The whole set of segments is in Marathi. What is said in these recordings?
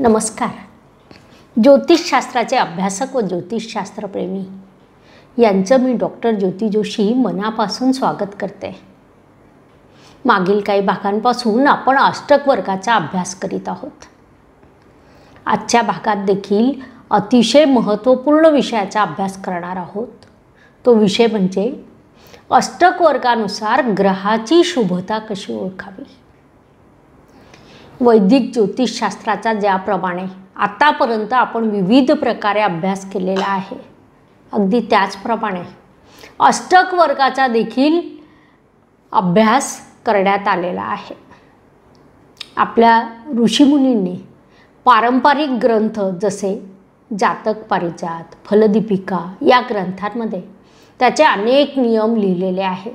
नमस्कार ज्योतिषशास्त्राचे अभ्यासक व ज्योतिषशास्त्रप्रेमी यांचं मी डॉक्टर ज्योती जोशी मनापासून स्वागत करते मागील काही भागांपासून आपण अष्टक वर्गाचा अभ्यास करीत आहोत आजच्या भागात देखील अतिशय महत्त्वपूर्ण विषयाचा अभ्यास करणार आहोत तो विषय म्हणजे अष्टक वर्गानुसार ग्रहाची शुभता कशी ओळखावी वैदिक ज्योतिषशास्त्राचा ज्याप्रमाणे आतापर्यंत आपण विविध प्रकारे अभ्यास केलेला आहे अगदी त्याचप्रमाणे अष्टक वर्गाचा देखील अभ्यास करण्यात आलेला आहे आपल्या ऋषीमुनींनी पारंपरिक ग्रंथ जसे जातक पारिजात फलदीपिका या ग्रंथांमध्ये त्याचे अनेक नियम लिहिलेले आहे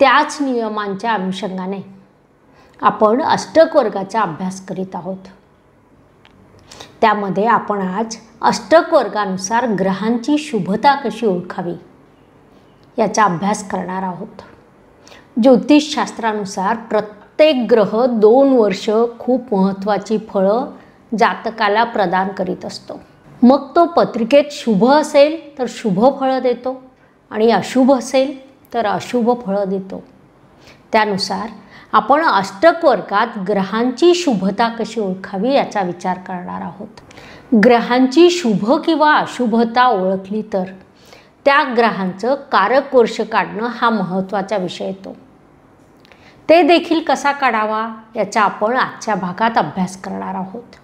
त्याच नियमांच्या अनुषंगाने आपण अष्टक वर्गाचा अभ्यास करीत आहोत त्यामध्ये आपण आज अष्टक वर्गानुसार ग्रहांची शुभता कशी ओळखावी याचा अभ्यास करणार आहोत ज्योतिषशास्त्रानुसार प्रत्येक ग्रह दोन वर्ष खूप महत्त्वाची फळं जातकाला प्रदान करीत असतो मग तो पत्रिकेत शुभ असेल तर शुभ फळं देतो आणि अशुभ असेल तर अशुभ फळं देतो त्यानुसार आपण अष्टक वर्गात ग्रहांची शुभता कशी ओळखावी याचा विचार करणार आहोत ग्रहांची शुभ किंवा अशुभता ओळखली तर त्या ग्रहांचं कारक वर्ष काढणं हा महत्त्वाचा विषय येतो ते देखील कसा काढावा याचा आपण आजच्या भागात अभ्यास करणार आहोत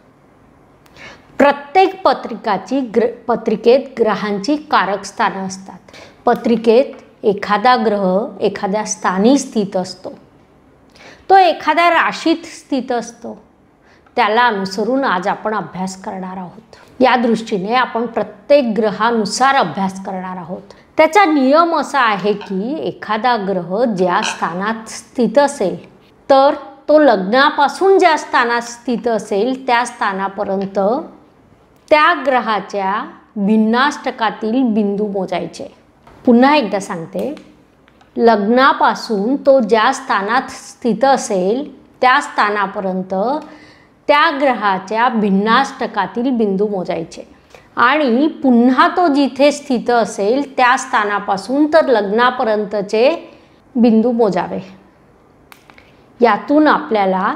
प्रत्येक पत्रिकाची ग्र पत्रिकेत ग्रहांची कारक स्थानं असतात पत्रिकेत एखादा ग्रह एखाद्या स्थानी स्थित असतो तो एखाद्या राशीत स्थित असतो त्याला अनुसरून आज आपण अभ्यास करणार आहोत या दृष्टीने आपण प्रत्येक ग्रहानुसार अभ्यास करणार आहोत त्याचा नियम असा आहे की एखादा ग्रह ज्या स्थानात स्थित असेल तर तो लग्नापासून ज्या स्थानात स्थित असेल त्या स्थानापर्यंत त्या ग्रहाच्या भिन्नाष्टकातील बिंदू मोजायचे पुन्हा एकदा सांगते लग्नापासून तो ज्या स्थानात स्थित असेल त्या स्थानापर्यंत त्या ग्रहाच्या भिन्नाष्टकातील बिंदू मोजायचे आणि पुन्हा तो जिथे स्थित असेल त्या स्थानापासून तर लग्नापर्यंतचे बिंदू मोजावे यातून आपल्याला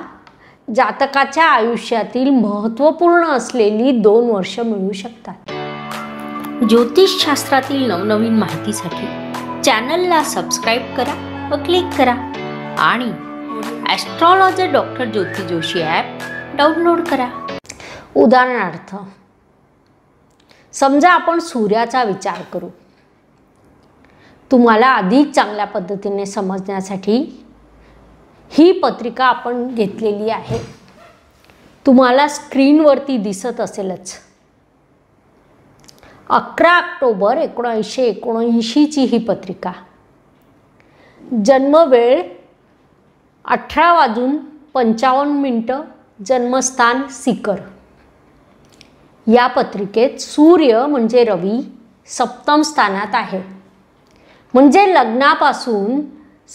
जातकाच्या आयुष्यातील महत्त्वपूर्ण असलेली दोन वर्ष मिळू शकतात ज्योतिषशास्त्रातील नवनवीन माहितीसाठी चॅनलला सबस्क्राईब करा व क्लिक करा आणि astrologer doctor Jyoti Joshi app download करा उदाहरणार्थ समजा आपण सूर्याचा विचार करू तुम्हाला अधिक चांगल्या पद्धतीने समजण्यासाठी ही पत्रिका आपण घेतलेली आहे तुम्हाला स्क्रीनवरती दिसत असेलच अकरा ऑक्टोबर एकोणीसशे एकोणऐंशीची ही पत्रिका जन्मवेळ अठरा वाजून पंचावन्न मिनटं जन्मस्थान सिकर या पत्रिकेत सूर्य म्हणजे रवी सप्तम स्थानात आहे म्हणजे लग्नापासून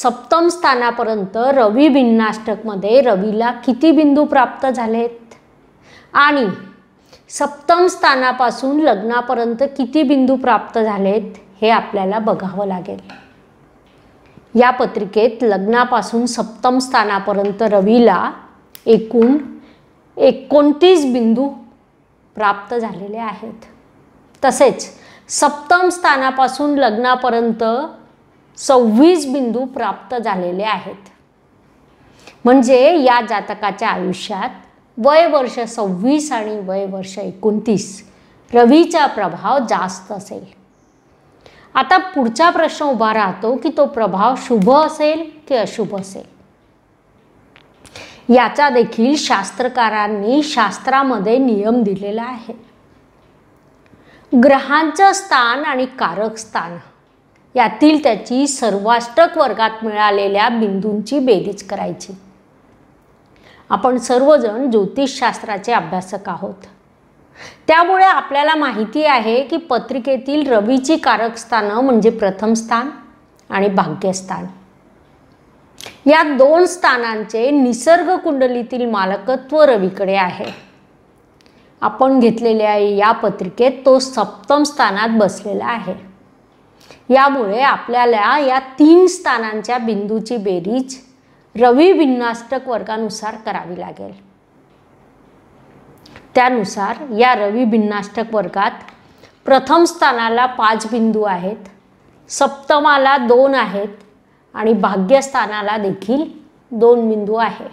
सप्तम स्थानापर्यंत रवी भिन्नाष्टकमध्ये रवीला किती बिंदू प्राप्त झालेत आणि सप्तम स्थानापासून लग्नापर्यंत किती बिंदू प्राप्त झालेत हे आपल्याला बघावं लागेल या पत्रिकेत लग्नापासून सप्तम स्थानापर्यंत रवीला एकूण एकोणतीस बिंदू प्राप्त झालेले आहेत तसेच सप्तम स्थानापासून लग्नापर्यंत सव्वीस बिंदू प्राप्त झालेले आहेत म्हणजे या जातकाच्या आयुष्यात वय वर्ष सव्वीस आणि वय वर्ष एकोणतीस रवीचा प्रभाव जास्त असेल आता पुढचा प्रश्न उभा राहतो की तो प्रभाव शुभ असेल की अशुभ असेल याचा देखील शास्त्रकारांनी शास्त्रामध्ये नियम दिलेला आहे ग्रहांचं स्थान आणि कारक स्थान यातील त्याची सर्वाष्टक वर्गात मिळालेल्या बिंदूंची बेरीज करायची आपण सर्वजण ज्योतिषशास्त्राचे अभ्यासक आहोत त्यामुळे आपल्याला माहिती आहे की पत्रिकेतील रवीची कारक स्थानं म्हणजे प्रथम स्थान आणि भाग्यस्थान या दोन स्थानांचे निसर्ग कुंडलीतील मालकत्व रवीकडे आहे आपण घेतलेल्या या पत्रिकेत तो सप्तम स्थानात बसलेला आहे यामुळे आपल्याला या तीन स्थानांच्या बिंदूची बेरीज रवी भिन्नाष्टक वर्गानुसार करावी लागेल त्यानुसार या रवी भिन्नाष्टक वर्गात प्रथम स्थानाला पाच बिंदू आहेत सप्तमाला दोन आहेत आणि भाग्यस्थानाला देखील दोन बिंदू आहे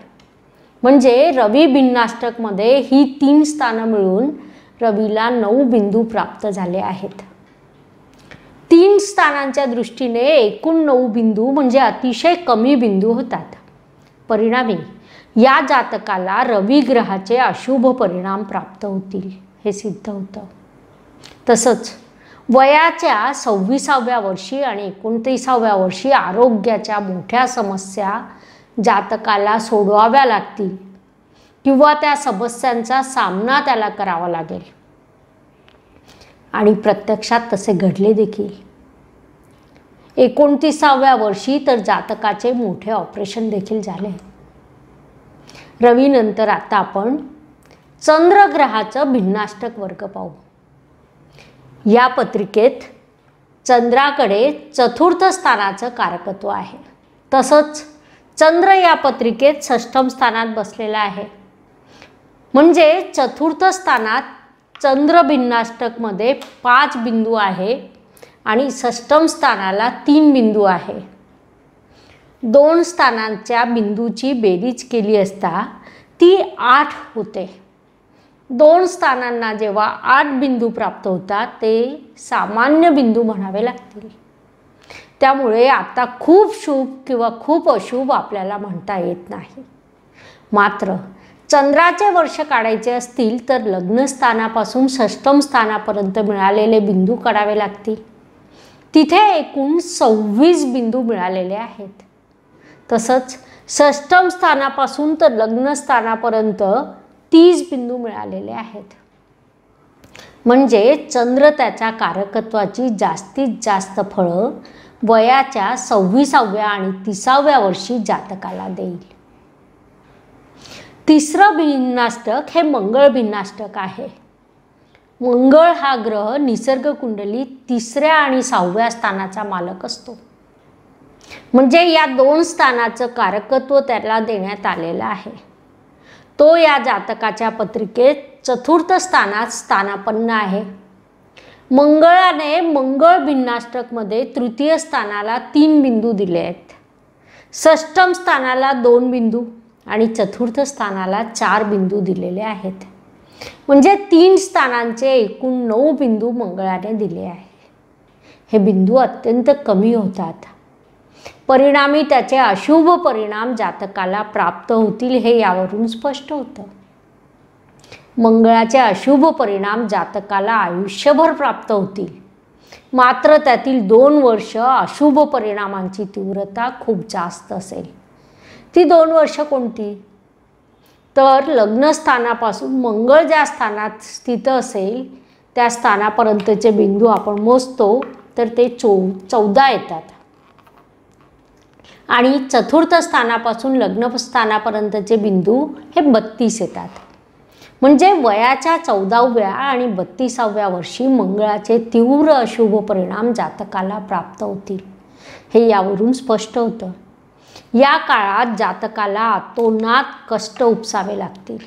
म्हणजे रवी भिन्नाष्टकमध्ये ही तीन स्थानं मिळून रवीला नऊ बिंदू प्राप्त झाले आहेत तीन स्थानांच्या दृष्टीने एकूण नऊ बिंदू म्हणजे अतिशय कमी बिंदू होतात परिणामी या जातकाला रवी ग्रहाचे अशुभ परिणाम प्राप्त होतील हे सिद्ध होतं तसंच वयाच्या सव्वीसाव्या वर्षी आणि एकोणतीसाव्या वर्षी आरोग्याच्या मोठ्या समस्या जातकाला सोडवाव्या लागतील किंवा त्या समस्यांचा सामना त्याला करावा लागेल आणि प्रत्यक्षात तसे घडले देखील एकोणतीसाव्या वर्षी तर जातकाचे मोठे ऑपरेशन देखील झाले रवीनंतर आता आपण चंद्रग्रहाचं भिन्नाष्टक वर्ग पाहू या पत्रिकेत चंद्राकडे चतुर्थ स्थानाचं कारकत्व आहे तसंच चंद्र या पत्रिकेत षष्ठम स्थानात बसलेला आहे म्हणजे चतुर्थ स्थानात भिन्नाष्टकमध्ये पाच बिंदू आहे आणि सष्टम स्थानाला तीन बिंदू आहे दोन स्थानांच्या बिंदूची बेरीज केली असता ती आठ होते दोन स्थानांना जेव्हा आठ बिंदू प्राप्त होतात ते सामान्य बिंदू म्हणावे लागतील त्यामुळे आता खूप शुभ किंवा खूप अशुभ आपल्याला म्हणता येत नाही मात्र चंद्राचे वर्ष काढायचे असतील तर लग्नस्थानापासून सष्टम स्थानापर्यंत मिळालेले बिंदू काढावे लागतील तिथे एकूण सव्वीस बिंदू मिळालेले आहेत तसंच सष्टम स्थानापासून तर लग्नस्थानापर्यंत तीस बिंदू मिळालेले आहेत म्हणजे चंद्र त्याच्या कारकत्वाची जास्तीत जास्त फळं वयाच्या सव्वीसाव्या आणि तिसाव्या वर्षी जातकाला देईल तिसरं भिन्नाष्टक हे मंगळ भिन्नाष्टक आहे मंगळ हा ग्रह निसर्ग कुंडली तिसऱ्या आणि सहाव्या स्थानाचा मालक असतो म्हणजे या दोन स्थानाचं कारकत्व त्याला देण्यात आलेलं आहे तो या जातकाच्या पत्रिकेत चतुर्थ स्थानात स्थानापन्न आहे मंगळाने मंगळ भिन्नाष्टकमध्ये तृतीय स्थानाला तीन बिंदू दिले आहेत षष्टम स्थानाला दोन बिंदू आणि चतुर्थ स्थानाला चार बिंदू दिलेले आहेत म्हणजे तीन स्थानांचे एकूण नऊ बिंदू मंगळाने दिले आहे हे बिंदू अत्यंत कमी होतात परिणामी त्याचे अशुभ परिणाम जातकाला प्राप्त होतील हे यावरून स्पष्ट होतं मंगळाचे अशुभ परिणाम जातकाला आयुष्यभर प्राप्त होतील मात्र त्यातील दोन वर्ष अशुभ परिणामांची तीव्रता खूप जास्त असेल ती दोन वर्ष कोणती तर लग्नस्थानापासून मंगळ ज्या स्थानात स्थित असेल त्या स्थानापर्यंतचे बिंदू आपण मोजतो तर ते चौ चौदा येतात आणि चतुर्थ स्थानापासून लग्नस्थानापर्यंतचे बिंदू हे बत्तीस येतात म्हणजे वयाच्या चौदाव्या आणि बत्तीसाव्या वर्षी मंगळाचे तीव्र अशुभ परिणाम जातकाला प्राप्त होतील हे यावरून स्पष्ट होतं या काळात जातकाला तोंडात कष्ट उपसावे लागतील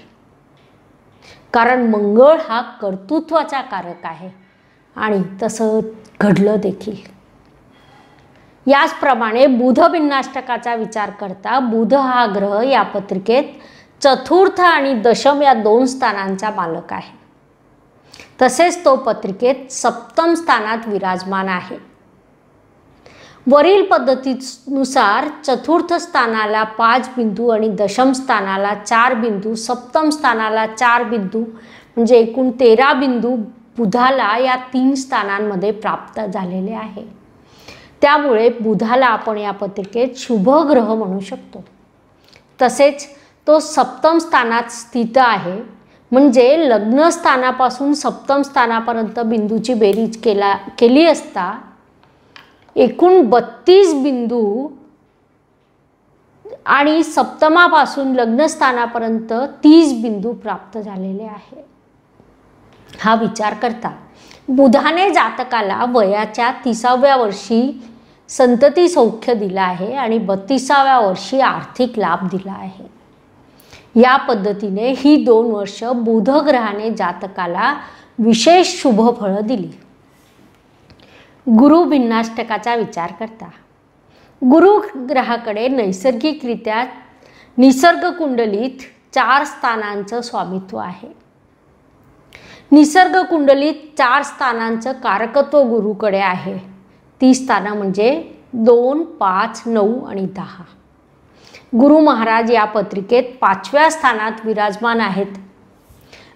कारण मंगळ हा कर्तृत्वाचा कारक आहे आणि तसं घडलं देखील याचप्रमाणे बुध भिन्नाष्टकाचा विचार करता बुध हा ग्रह या पत्रिकेत चतुर्थ आणि दशम या दोन स्थानांचा मालक आहे तसेच तो पत्रिकेत सप्तम स्थानात विराजमान आहे वरील पद्धतीनुसार चतुर्थ स्थानाला पाच बिंदू आणि दशम स्थानाला चार बिंदू सप्तम स्थानाला चार बिंदू म्हणजे एकूण तेरा बिंदू बुधाला या तीन स्थानांमध्ये प्राप्त झालेले आहे त्यामुळे बुधाला आपण या पत्रिकेत शुभ ग्रह म्हणू शकतो तसेच तो सप्तम स्थानात स्थित आहे म्हणजे लग्नस्थानापासून सप्तम स्थानापर्यंत बिंदूची बेरीज केला केली असता एकूण बत्तीस बिंदू आणि सप्तमापासून लग्नस्थानापर्यंत तीस बिंदू प्राप्त झालेले आहे हा विचार करता बुधाने जातकाला वयाच्या तिसाव्या वर्षी संतती सौख्य दिला आहे आणि बत्तीसाव्या वर्षी आर्थिक लाभ दिला आहे या पद्धतीने ही दोन वर्ष बुधग्रहाने जातकाला विशेष शुभ दिली गुरु भिन्नाष्टकाचा विचार करता गुरु ग्रहाकडे नैसर्गिकरित्या निसर्ग कुंडलीत चार स्थानांचं स्वामित्व आहे निसर्ग कुंडलीत चार स्थानांचं कारकत्व गुरुकडे आहे ती स्थानं म्हणजे दोन पाच नऊ आणि दहा गुरु महाराज या पत्रिकेत पाचव्या स्थानात विराजमान आहेत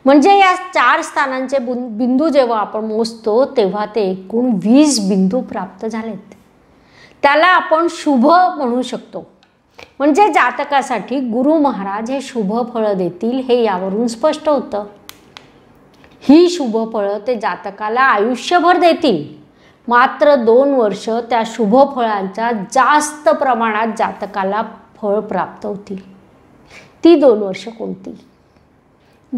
म्हणजे या चार स्थानांचे बिंदू जेव्हा आपण मोजतो तेव्हा ते एकूण वीस बिंदू प्राप्त झालेत त्याला आपण शुभ म्हणू शकतो म्हणजे जातकासाठी गुरु महाराज हे शुभ फळं देतील हे यावरून स्पष्ट होतं ही शुभ फळं ते जातकाला आयुष्यभर देतील मात्र दोन वर्ष त्या शुभ फळांच्या जास्त प्रमाणात जातकाला फळ प्राप्त होतील ती दोन वर्ष कोणती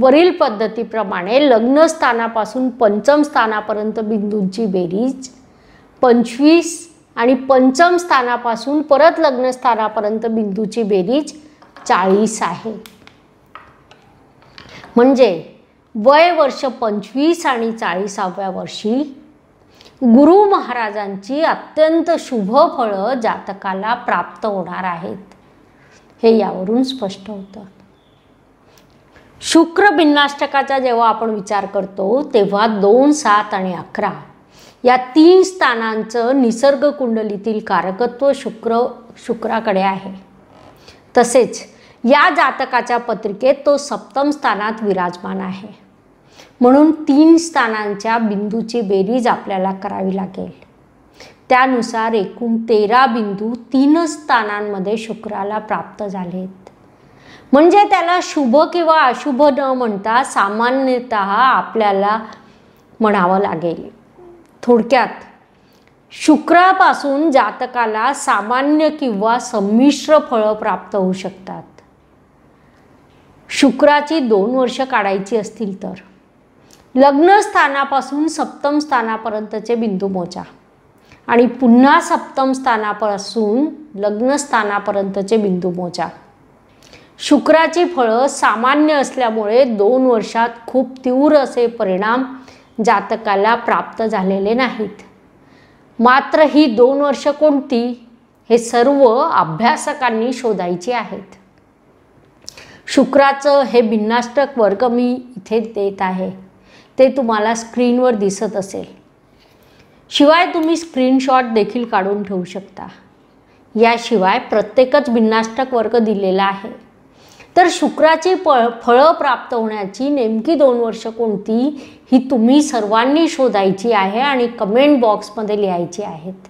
वरील पद्धतीप्रमाणे लग्नस्थानापासून पंचम स्थानापर्यंत बिंदूंची बेरीज पंचवीस आणि पंचम स्थानापासून परत लग्नस्थानापर्यंत बिंदूची बेरीज चाळीस आहे म्हणजे वय वर्ष पंचवीस आणि चाळीसाव्या वर्षी गुरु महाराजांची अत्यंत शुभ फळं जातकाला प्राप्त होणार आहेत हे यावरून स्पष्ट होतं शुक्र भिन्नाष्टकाचा जेव्हा आपण विचार करतो तेव्हा दोन सात आणि अकरा या तीन स्थानांचं निसर्ग कुंडलीतील कारकत्व शुक्र शुक्राकडे आहे तसेच या जातकाच्या पत्रिकेत तो सप्तम स्थानात विराजमान आहे म्हणून तीन स्थानांच्या बिंदूची बेरीज आपल्याला करावी लागेल त्यानुसार एकूण तेरा बिंदू तीन स्थानांमध्ये शुक्राला प्राप्त झालेत म्हणजे त्याला शुभ किंवा अशुभ न म्हणता सामान्यत आपल्याला म्हणावं लागेल थोडक्यात शुक्रापासून जातकाला सामान्य किंवा संमिश्र फळं प्राप्त होऊ शकतात शुक्राची दोन वर्ष काढायची असतील तर लग्नस्थानापासून सप्तम स्थानापर्यंतचे बिंदू मोजा आणि पुन्हा सप्तम स्थानापासून लग्नस्थानापर्यंतचे बिंदू मोजा शुक्राची फळं सामान्य असल्यामुळे दोन वर्षात खूप तीव्र असे परिणाम जातकाला प्राप्त झालेले नाहीत मात्र ही दोन वर्ष कोणती हे सर्व अभ्यासकांनी शोधायची आहेत शुक्राचं हे भिन्नाष्टक वर्ग मी इथे देत आहे ते तुम्हाला स्क्रीनवर दिसत असेल शिवाय तुम्ही स्क्रीनशॉट देखील काढून ठेवू शकता याशिवाय प्रत्येकच भिन्नाष्टक वर्ग दिलेला आहे तर शुक्राची पळ फळं प्राप्त होण्याची नेमकी दोन वर्ष कोणती ही तुम्ही सर्वांनी शोधायची आहे आणि कमेंट बॉक्समध्ये लिहायची आहेत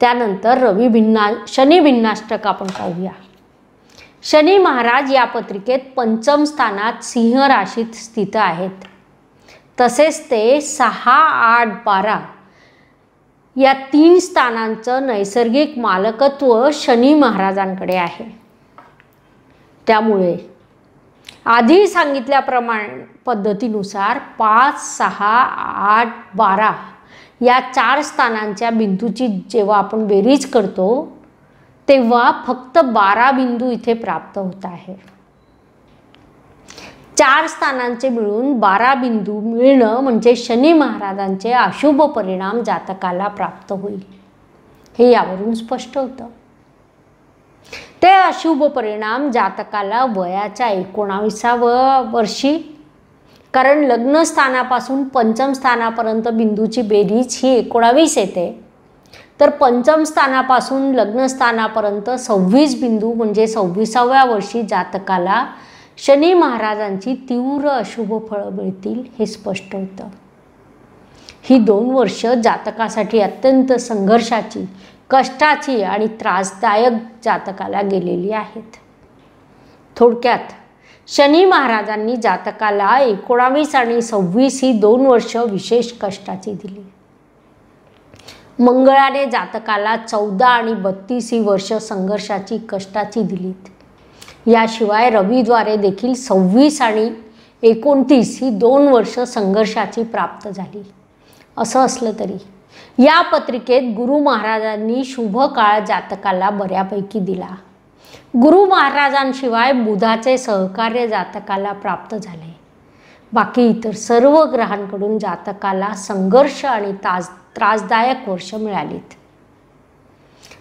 त्यानंतर रवी भिन्ना शनी भिन्नाष्टक आपण पाहूया शनी महाराज या पत्रिकेत पंचम स्थानात सिंह राशीत स्थित आहेत तसेच ते सहा आठ बारा या तीन स्थानांचं नैसर्गिक मालकत्व शनी महाराजांकडे आहे त्यामुळे आधी सांगितल्याप्रमाणे पद्धतीनुसार पाच सहा आठ बारा या चार स्थानांच्या बिंदूची जेव्हा आपण बेरीज करतो तेव्हा फक्त बारा बिंदू इथे प्राप्त होत आहे चार स्थानांचे मिळून बारा बिंदू मिळणं म्हणजे शनी महाराजांचे अशुभ परिणाम जातकाला प्राप्त होईल हे यावरून स्पष्ट होतं ते अशुभ परिणाम जातकाला वयाच्या एकोणाविसाव्या वर्षी कारण लग्नस्थानापासून पंचम स्थानापर्यंत बिंदूची बेरीज ही एकोणावीस येते तर पंचम स्थानापासून लग्नस्थानापर्यंत सव्वीस बिंदू म्हणजे सव्वीसाव्या वर्षी जातकाला शनी महाराजांची तीव्र अशुभ फळं मिळतील हे स्पष्ट होतं ही दोन वर्ष जातकासाठी अत्यंत संघर्षाची कष्टाची आणि त्रासदायक जातकाला गेलेली आहेत थोडक्यात शनी महाराजांनी जातकाला एकोणावीस आणि सव्वीस ही दोन वर्ष विशेष कष्टाची दिली मंगळाने जातकाला चौदा आणि बत्तीस ही वर्ष संघर्षाची कष्टाची दिलीत याशिवाय रवीद्वारे देखील सव्वीस आणि एकोणतीस ही दोन वर्ष संघर्षाची प्राप्त झाली असं असलं तरी या पत्रिकेत गुरु महाराजांनी शुभ काळ जातकाला बऱ्यापैकी दिला गुरु महाराजांशिवाय बुधाचे सहकार्य जातकाला प्राप्त झाले बाकी इतर सर्व ग्रहांकडून जातकाला संघर्ष आणि ताज त्रासदायक वर्ष मिळालीत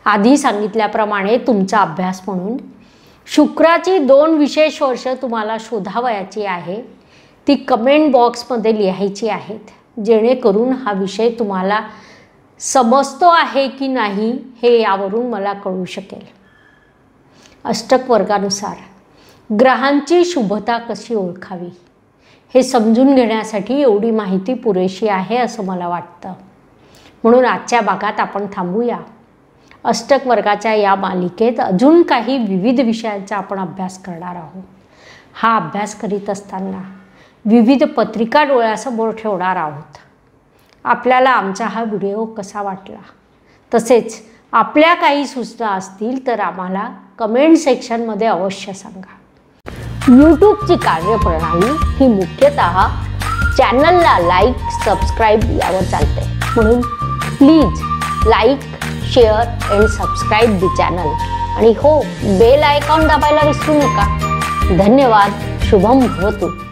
आधी सांगितल्याप्रमाणे तुमचा अभ्यास म्हणून शुक्राची दोन विशेष वर्ष तुम्हाला शोधावयाची आहे ती कमेंट बॉक्समध्ये लिहायची आहेत जेणेकरून हा विषय तुम्हाला समजतो आहे की नाही हे यावरून मला कळू शकेल अष्टक वर्गानुसार ग्रहांची शुभता कशी ओळखावी हे समजून घेण्यासाठी एवढी माहिती पुरेशी आहे असं मला वाटतं म्हणून आजच्या भागात आपण थांबूया अष्टक वर्गाच्या या मालिकेत अजून काही विविध विषयांचा आपण अभ्यास करणार आहोत हा अभ्यास करीत असताना विविध पत्रिका डोळ्यासमोर ठेवणार आहोत आपल्याला आमचा हा व्हिडिओ कसा वाटला तसेच आपल्या काही सूचना असतील तर आम्हाला कमेंट सेक्शनमध्ये अवश्य सांगा यूट्यूबची कार्यप्रणाली ही मुख्यतः चॅनलला लाईक सबस्क्राईब यावर चालते म्हणून please like share and subscribe the channel आणि हो बेल आयकॉन दाबायला विसरू नका धन्यवाद शुभम भवतू